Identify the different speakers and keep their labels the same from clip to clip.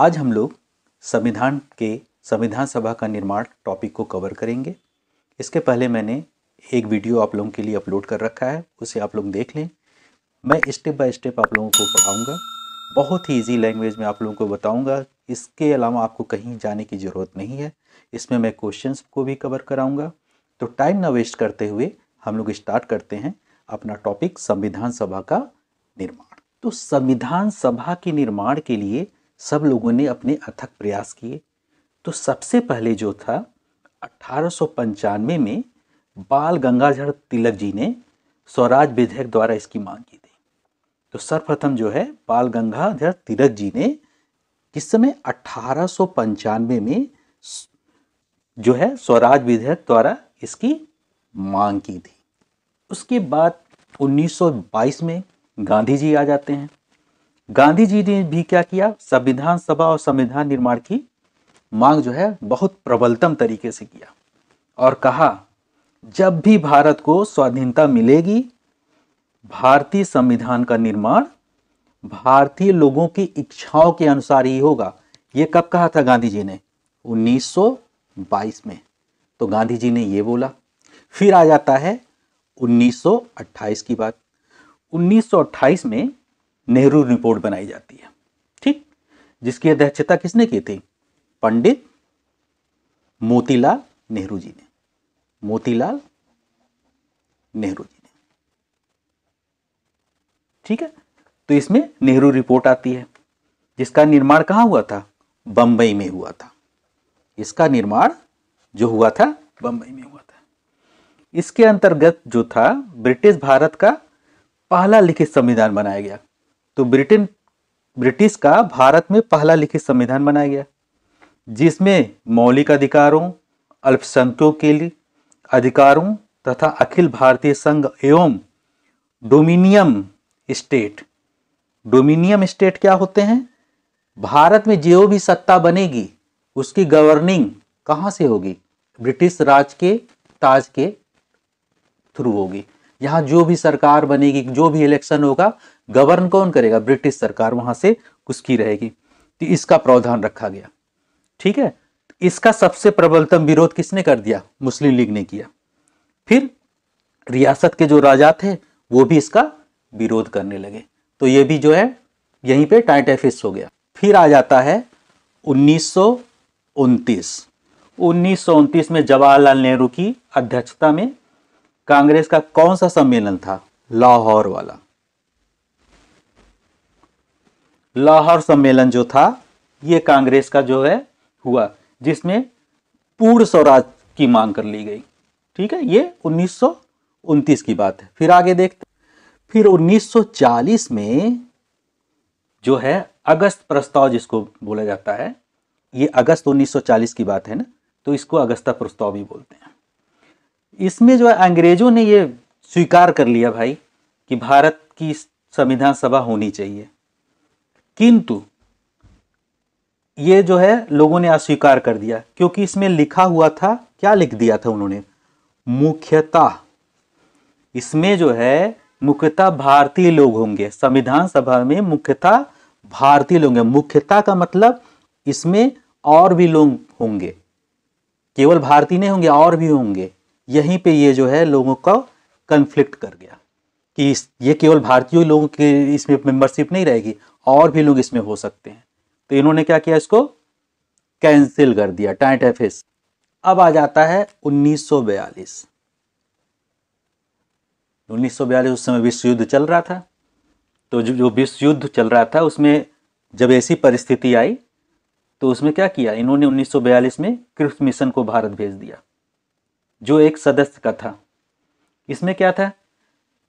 Speaker 1: आज हम लोग संविधान के संविधान सभा का निर्माण टॉपिक को कवर करेंगे इसके पहले मैंने एक वीडियो आप लोगों के लिए अपलोड कर रखा है उसे आप लोग देख लें मैं स्टेप बाय स्टेप आप लोगों को पढ़ाऊँगा बहुत ही इजी लैंग्वेज में आप लोगों को बताऊंगा इसके अलावा आपको कहीं जाने की ज़रूरत नहीं है इसमें मैं क्वेश्चंस को भी कवर कराऊंगा तो टाइम ना वेस्ट करते हुए हम लोग स्टार्ट करते हैं अपना टॉपिक संविधान सभा का निर्माण तो संविधान सभा के निर्माण के लिए सब लोगों ने अपने अथक प्रयास किए तो सबसे पहले जो था अठारह में बाल गंगाधर तिलक जी ने स्वराज विधेयक द्वारा इसकी मांग की थी तो सर्वप्रथम जो है बाल गंगाधर तिलक जी ने जिस समय अठारह में जो है स्वराज विधेयक द्वारा इसकी मांग की थी उसके बाद 1922 में गांधी जी आ जाते हैं गांधी जी ने भी क्या किया संविधान सभा और संविधान निर्माण की मांग जो है बहुत प्रबलतम तरीके से किया और कहा जब भी भारत को स्वाधीनता मिलेगी भारतीय संविधान का निर्माण भारतीय लोगों की इच्छाओं के अनुसार ही होगा ये कब कहा था गांधी जी ने 1922 में तो गांधी जी ने ये बोला फिर आ जाता है 1928 की बात 1928 में नेहरू रिपोर्ट बनाई जाती है ठीक जिसकी अध्यक्षता किसने की थी पंडित मोतीलाल नेहरू जी ने मोतीलाल नेहरू जी ने ठीक है तो इसमें नेहरू रिपोर्ट आती है जिसका निर्माण कहाँ हुआ था बंबई में हुआ था इसका निर्माण जो हुआ था बंबई में हुआ था इसके अंतर्गत जो था ब्रिटिश भारत का पहला लिखित संविधान बनाया गया तो ब्रिटेन ब्रिटिश का भारत में पहला लिखित संविधान बनाया गया जिसमें मौलिक अधिकारों अल्पसंख्यकों के लिए अधिकारों तथा अखिल भारतीय संघ एवं डोमिनियम स्टेट डोमिनियम स्टेट क्या होते हैं भारत में जो भी सत्ता बनेगी उसकी गवर्निंग कहाँ से होगी ब्रिटिश राज के ताज के थ्रू होगी यहाँ जो भी सरकार बनेगी जो भी इलेक्शन होगा गवर्न कौन करेगा ब्रिटिश सरकार वहां से उसकी रहेगी तो इसका प्रावधान रखा गया ठीक है इसका सबसे प्रबलतम विरोध किसने कर दिया मुस्लिम लीग ने किया फिर रियासत के जो राजा थे वो भी इसका विरोध करने लगे तो ये भी जो है यहीं पे टाइट एफिस हो गया फिर आ जाता है उन्नीस सौ उन्नीस में जवाहरलाल नेहरू की अध्यक्षता में कांग्रेस का कौन सा सम्मेलन था लाहौर वाला लाहौर सम्मेलन जो था यह कांग्रेस का जो है हुआ जिसमें पूर्ण स्वराज की मांग कर ली गई ठीक है ये उन्नीस की बात है फिर आगे देखते फिर 1940 में जो है अगस्त प्रस्ताव जिसको बोला जाता है ये अगस्त 1940 की बात है ना तो इसको अगस्ता प्रस्ताव भी बोलते हैं इसमें जो है अंग्रेजों ने ये स्वीकार कर लिया भाई कि भारत की संविधान सभा होनी चाहिए किंतु ये जो है लोगों ने अस्वीकार कर दिया क्योंकि इसमें लिखा हुआ था क्या लिख दिया था उन्होंने मुख्यतः इसमें जो है मुख्यतः भारतीय लोग होंगे संविधान सभा में मुख्यतः भारतीय लोग होंगे मुख्यतः का मतलब इसमें और भी लोग होंगे केवल भारतीय नहीं होंगे और भी होंगे यहीं पे ये जो है लोगों का कन्फ्लिक्ट कर गया कि ये केवल भारतीय लोगों के इसमें मेंबरशिप नहीं रहेगी और भी लोग इसमें हो सकते हैं तो इन्होंने क्या किया इसको कैंसिल कर दिया टाइट एफिस अब आ जाता है 1942 1942 उस समय विश्व युद्ध चल रहा था तो जो विश्व युद्ध चल रहा था उसमें जब ऐसी परिस्थिति आई तो उसमें क्या किया इन्होंने 1942 में क्रिप्स मिशन को भारत भेज दिया जो एक सदस्य का था इसमें क्या था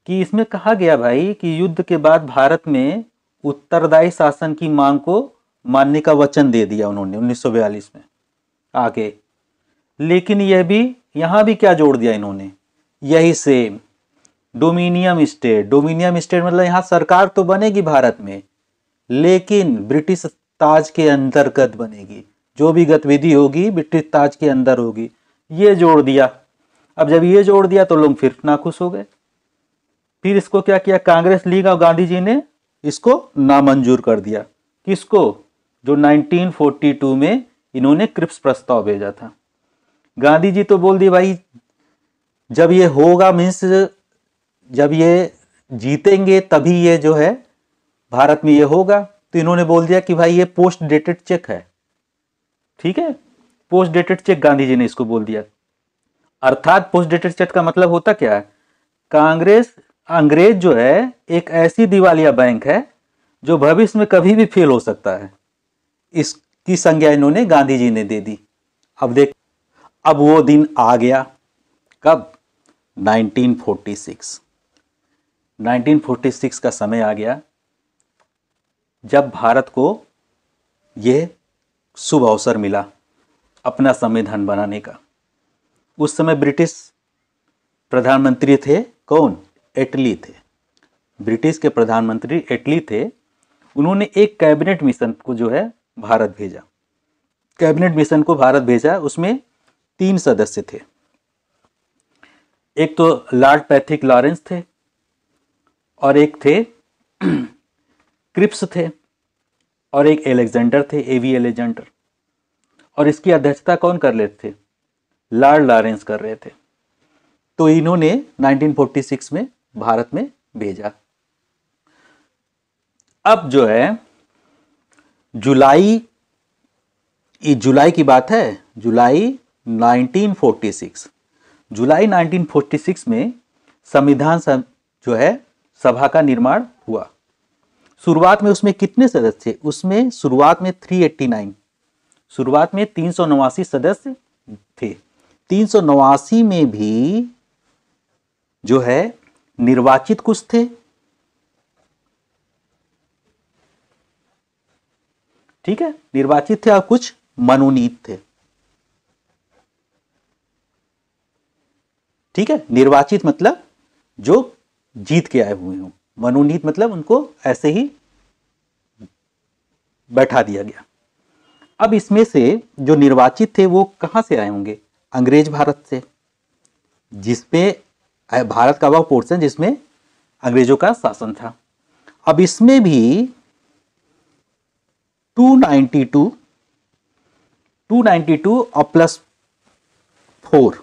Speaker 1: कि इसमें कहा गया भाई कि युद्ध के बाद भारत में उत्तरदायी शासन की मांग को मानने का वचन दे दिया उन्होंने 1942 में आगे लेकिन यह भी यहाँ भी क्या जोड़ दिया इन्होंने यही same dominion state dominion state मतलब यहाँ सरकार तो बनेगी भारत में लेकिन ब्रिटिश ताज के अंतर्गत बनेगी जो भी गतिविधि होगी ब्रिटिश ताज के अंदर होगी ये जोड़ दिया अब जब ये जोड़ दिया तो लोग फिर नाखुश हो गए फिर इसको क्या किया कांग्रेस लीग और गांधी जी ने इसको नामंजूर कर दिया किसको जो 1942 में इन्होंने क्रिप्स प्रस्ताव भेजा था गांधी जी तो बोल दिए भाई जब ये होगा मीन्स जब ये जीतेंगे तभी ये जो है भारत में ये होगा तो इन्होंने बोल दिया कि भाई ये पोस्ट डेटेड चेक है ठीक है post dated cheque Gandhi ji ने इसको बोल दिया अर्थात पोस्ट डेटेड स्टेट का मतलब होता क्या है कांग्रेस अंग्रेज जो है एक ऐसी दिवालिया बैंक है जो भविष्य में कभी भी फेल हो सकता है इसकी संज्ञा इन्होंने गांधी जी ने दे दी अब देख अब वो दिन आ गया कब 1946 1946 का समय आ गया जब भारत को यह शुभ अवसर मिला अपना संविधान बनाने का उस समय ब्रिटिश प्रधानमंत्री थे कौन एटली थे ब्रिटिश के प्रधानमंत्री एटली थे उन्होंने एक कैबिनेट मिशन को जो है भारत भेजा कैबिनेट मिशन को भारत भेजा उसमें तीन सदस्य थे एक तो लॉर्ड पैथिक लॉरेंस थे और एक थे क्रिप्स थे और एक एलेक्जेंडर थे एवी एलेक्जेंडर और इसकी अध्यक्षता कौन कर लेते थे लॉर्ड लॉरेंस कर रहे थे तो इन्होंने 1946 में भारत में भेजा अब जो है जुलाई ये जुलाई की बात है जुलाई 1946 जुलाई 1946 में संविधान जो है सभा का निर्माण हुआ शुरुआत में उसमें कितने सदस्य थे उसमें शुरुआत में 389 शुरुआत में तीन सौ नवासी सदस्य थे तीन में भी जो है निर्वाचित कुछ थे ठीक है निर्वाचित थे और कुछ मनोनीत थे ठीक है निर्वाचित मतलब जो जीत के आए हुए हों मनोनीत मतलब उनको ऐसे ही बैठा दिया गया अब इसमें से जो निर्वाचित थे वो कहां से आए होंगे अंग्रेज भारत से जिसमें भारत का वह पोर्शन जिसमें अंग्रेजों का शासन था अब इसमें भी 292 292 और प्लस फोर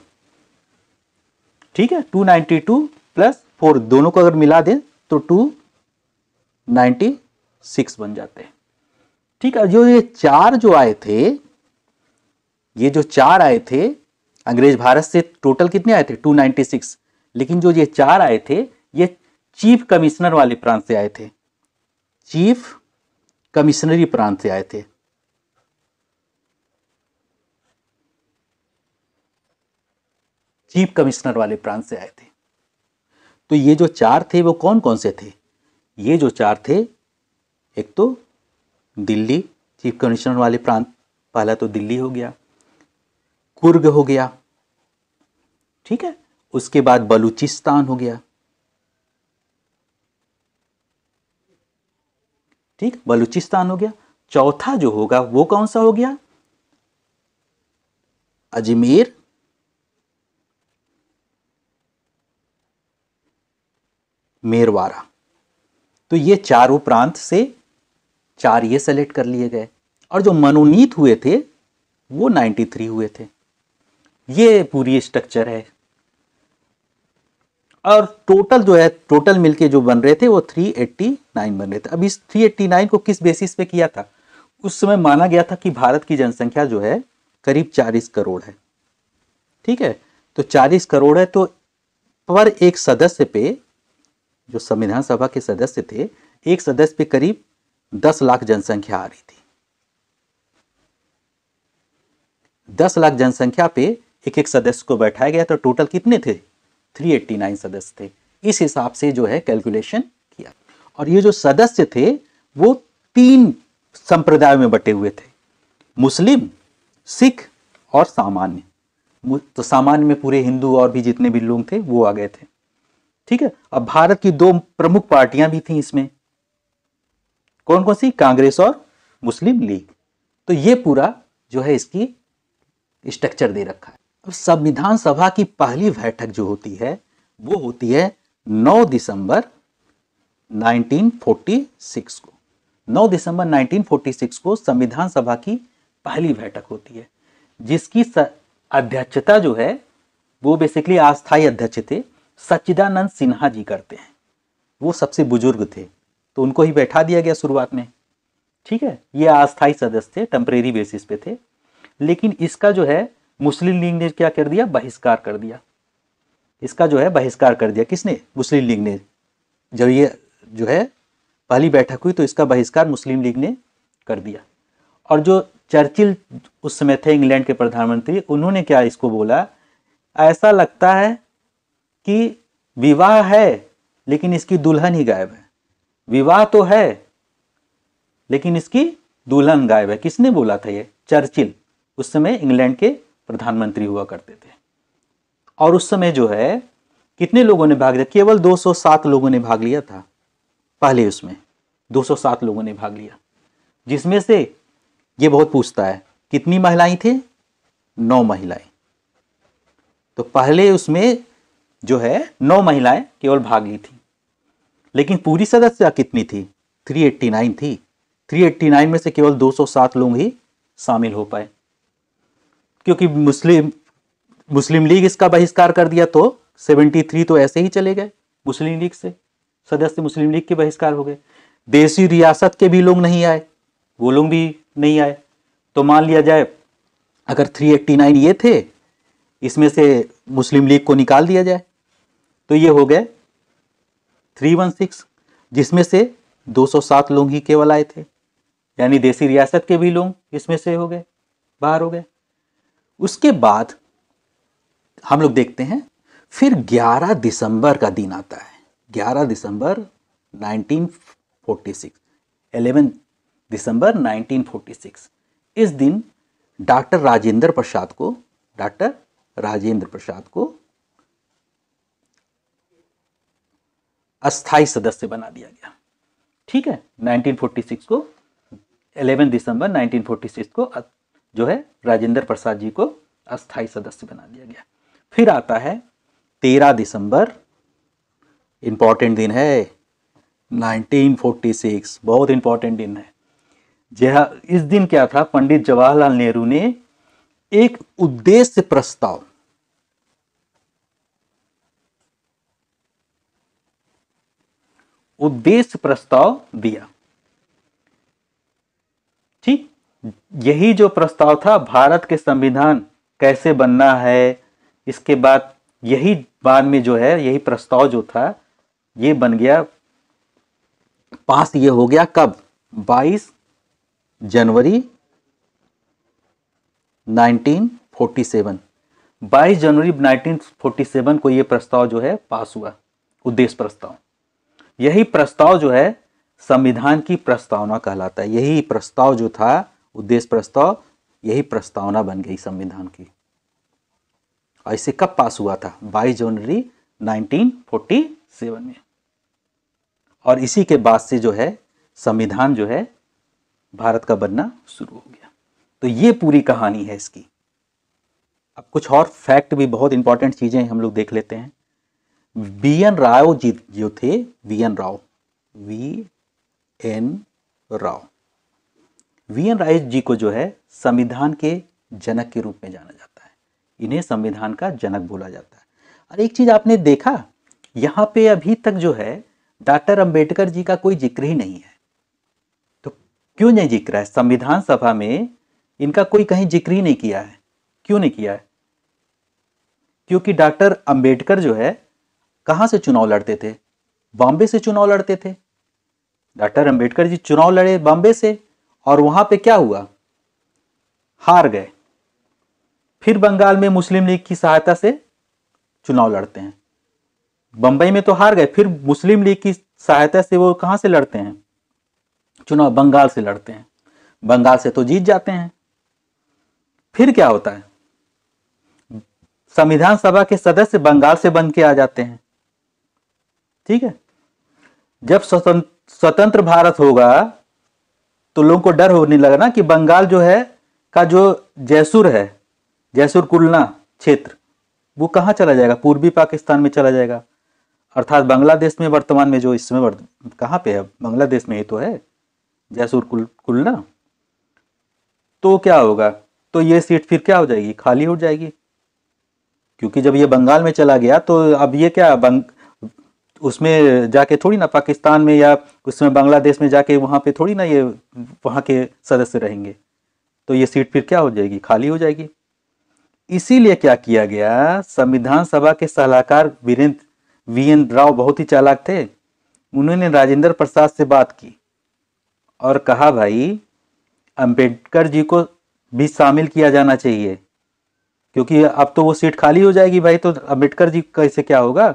Speaker 1: ठीक है 292 प्लस फोर दोनों को अगर मिला दें तो 296 बन जाते हैं ठीक है जो ये चार जो आए थे ये जो चार आए थे अंग्रेज भारत से टोटल कितने आए थे 296 लेकिन जो ये चार आए थे ये चीफ कमिश्नर वाले प्रांत से आए थे चीफ कमिश्नरी प्रांत से आए थे चीफ कमिश्नर वाले प्रांत से आए थे तो ये जो चार थे वो कौन कौन से थे ये जो चार थे एक तो दिल्ली चीफ कमिश्नर वाले प्रांत पहला तो दिल्ली हो गया कुर्ग हो गया ठीक है उसके बाद बलूचिस्तान हो गया ठीक बलूचिस्तान हो गया चौथा जो होगा वो कौन सा हो गया अजमेर मेरवाड़ा तो ये चारों प्रांत से चार ये सेलेक्ट कर लिए गए और जो मनोनीत हुए थे वो 93 हुए थे ये पूरी स्ट्रक्चर है और टोटल जो है टोटल मिलके जो बन रहे थे वो 389 बन रहे थे अब इस 389 को किस बेसिस पे किया था उस समय माना गया था कि भारत की जनसंख्या जो है करीब 40 करोड़ है ठीक है तो 40 करोड़ है तो पर एक सदस्य पे जो संविधान सभा के सदस्य थे एक सदस्य पे करीब 10 लाख जनसंख्या आ रही थी 10 लाख जनसंख्या पे एक एक सदस्य को बैठाया गया तो टोटल कितने थे 389 सदस्य थे इस हिसाब से जो है कैलकुलेशन किया और ये जो सदस्य थे वो तीन संप्रदाय में बटे हुए थे मुस्लिम सिख और सामान्य तो सामान्य में पूरे हिंदू और भी जितने भी लोग थे वो आ गए थे ठीक है अब भारत की दो प्रमुख पार्टियां भी थी इसमें कौन कौन सी कांग्रेस और मुस्लिम लीग तो ये पूरा जो है इसकी स्ट्रक्चर दे रखा है तो संविधान सभा की पहली बैठक जो होती है वो होती है 9 दिसंबर 1946 को 9 दिसंबर 1946 को संविधान सभा की पहली बैठक होती है जिसकी अध्यक्षता जो है वो बेसिकली आस्थाई अध्यक्ष थे सच्चिदानंद सिन्हा जी करते हैं वो सबसे बुजुर्ग थे तो उनको ही बैठा दिया गया शुरुआत में ठीक है ये अस्थाई सदस्य थे टेम्परेरी बेसिस पे थे लेकिन इसका जो है मुस्लिम लीग ने क्या कर दिया बहिष्कार कर दिया इसका जो है बहिष्कार कर दिया किसने मुस्लिम लीग ने जब ये जो है पहली बैठक हुई तो इसका बहिष्कार मुस्लिम लीग ने कर दिया और जो चर्चिल उस समय थे इंग्लैंड के प्रधानमंत्री उन्होंने क्या इसको बोला ऐसा लगता है कि विवाह है लेकिन इसकी दुल्हन ही गायब है विवाह तो है लेकिन इसकी दुल्हन गायब है किसने बोला था ये चर्चिल उस समय इंग्लैंड के प्रधानमंत्री हुआ करते थे और उस समय जो है कितने लोगों ने भाग लिया केवल 207 लोगों ने भाग लिया था पहले उसमें 207 लोगों ने भाग लिया जिसमें से ये बहुत पूछता है कितनी महिलाएं थे नौ महिलाएं तो पहले उसमें जो है नौ महिलाएं केवल भाग ली थी लेकिन पूरी सदस्य कितनी थी 389 थी 389 में से केवल 207 लोग ही शामिल हो पाए क्योंकि मुस्लिम मुस्लिम लीग इसका बहिष्कार कर दिया तो 73 तो ऐसे ही चले गए मुस्लिम लीग से सदस्य मुस्लिम लीग के बहिष्कार हो गए देसी रियासत के भी लोग नहीं आए वो लोग भी नहीं आए तो मान लिया जाए अगर 389 ये थे इसमें से मुस्लिम लीग को निकाल दिया जाए तो ये हो गए 316 जिसमें से 207 लोग ही केवल आए थे यानी देसी रियासत के भी लोग इसमें से हो गए बाहर हो गए उसके बाद हम लोग देखते हैं फिर 11 दिसंबर का दिन आता है 11 दिसंबर 1946 11 दिसंबर 1946 इस दिन डॉक्टर राजेंद्र प्रसाद को डॉक्टर राजेंद्र प्रसाद को अस्थाई सदस्य बना दिया गया ठीक है 1946 को 11 दिसंबर 1946 को जो है राजेंद्र प्रसाद जी को अस्थाई सदस्य बना दिया गया फिर आता है तेरह दिसंबर इंपॉर्टेंट दिन है 1946 बहुत इंपॉर्टेंट दिन है यह इस दिन क्या था पंडित जवाहरलाल नेहरू ने एक उद्देश्य प्रस्ताव उद्देश्य प्रस्ताव दिया यही जो प्रस्ताव था भारत के संविधान कैसे बनना है इसके बाद यही बाद में जो है यही प्रस्ताव जो था ये बन गया पास ये हो गया कब 22 जनवरी 1947 22 जनवरी 1947 को ये प्रस्ताव जो है पास हुआ उद्देश्य प्रस्ताव यही प्रस्ताव जो है संविधान की प्रस्तावना कहलाता है यही प्रस्ताव जो था उद्देश्य प्रस्ताव यही प्रस्तावना बन गई संविधान की और इसे कब पास हुआ था 22 जनवरी 1947 में और इसी के बाद से जो है संविधान जो है भारत का बनना शुरू हो गया तो ये पूरी कहानी है इसकी अब कुछ और फैक्ट भी बहुत इंपॉर्टेंट चीज़ें हम लोग देख लेते हैं बी एन राव जी जो थे V N Rao V N Rao V N राइस जी को जो है संविधान के जनक के रूप में जाना जाता है इन्हें संविधान का जनक बोला जाता है और एक चीज़ आपने देखा यहाँ पे अभी तक जो है डॉक्टर अंबेडकर जी का कोई जिक्र ही नहीं है तो क्यों नहीं जिक्र है संविधान सभा में इनका कोई कहीं जिक्र ही नहीं किया है क्यों नहीं किया है क्योंकि डॉक्टर अंबेडकर जो है कहाँ से चुनाव लड़ते थे बॉम्बे से चुनाव लड़ते थे डॉक्टर अंबेडकर जी चुनाव लड़े बॉम्बे से और वहां पे क्या हुआ हार गए फिर बंगाल में मुस्लिम लीग की सहायता से चुनाव लड़ते हैं बंबई में तो हार गए फिर मुस्लिम लीग की सहायता से वो कहां से लड़ते हैं चुनाव बंगाल से लड़ते हैं बंगाल से तो जीत जाते हैं फिर क्या होता है संविधान सभा के सदस्य बंगाल से बन के आ जाते हैं ठीक है जब स्वतंत्र भारत होगा तो लोगों को डर होने लगा ना कि बंगाल जो है का जो जयसुर है जयसुर कुलना क्षेत्र वो कहाँ चला जाएगा पूर्वी पाकिस्तान में चला जाएगा अर्थात बांग्लादेश में वर्तमान में जो इस समय कहाँ पे है बांग्लादेश में ही तो है जयसुर कुल कुलना तो क्या होगा तो ये सीट फिर क्या हो जाएगी खाली हो जाएगी क्योंकि जब ये बंगाल में चला गया तो अब ये क्या बंग उसमें जाके थोड़ी ना पाकिस्तान में या उसमें बांग्लादेश में जाके वहाँ पे थोड़ी ना ये वहाँ के सदस्य रहेंगे तो ये सीट फिर क्या हो जाएगी खाली हो जाएगी इसीलिए क्या किया गया संविधान सभा के सलाहकार वीरेंद्र वी एन राव बहुत ही चालाक थे उन्होंने राजेंद्र प्रसाद से बात की और कहा भाई अम्बेडकर जी को भी शामिल किया जाना चाहिए क्योंकि अब तो वो सीट खाली हो जाएगी भाई तो अम्बेडकर जी कैसे क्या होगा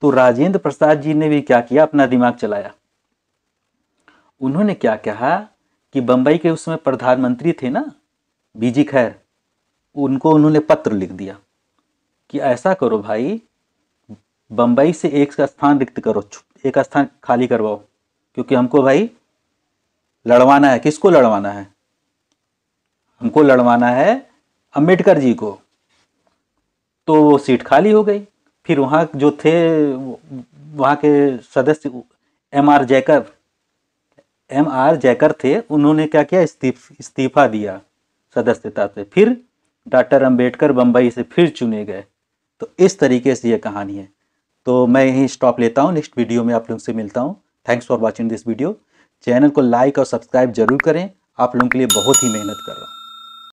Speaker 1: तो राजेंद्र प्रसाद जी ने भी क्या किया अपना दिमाग चलाया उन्होंने क्या कहा कि बंबई के उस समय प्रधानमंत्री थे ना बीजी खैर उनको उन्होंने पत्र लिख दिया कि ऐसा करो भाई बंबई से एक स्थान रिक्त करो एक स्थान खाली करवाओ क्योंकि हमको भाई लड़वाना है किसको लड़वाना है हमको लड़वाना है अम्बेडकर जी को तो वो सीट खाली हो गई फिर वहाँ जो थे वहाँ के सदस्य M R Jayakar M R Jayakar थे उन्होंने क्या किया इस्तीफा दिया सदस्यता से फिर डॉक्टर अंबेडकर बम्बई से फिर चुने गए तो इस तरीके से ये कहानी है तो मैं यहीं स्टॉप लेता हूँ नेक्स्ट वीडियो में आप लोग से मिलता हूँ thanks for watching this video channel को लाइक और सब्सक्राइब जरूर करें आप लोगों के लिए बहुत ही मेहनत कर रहा हूँ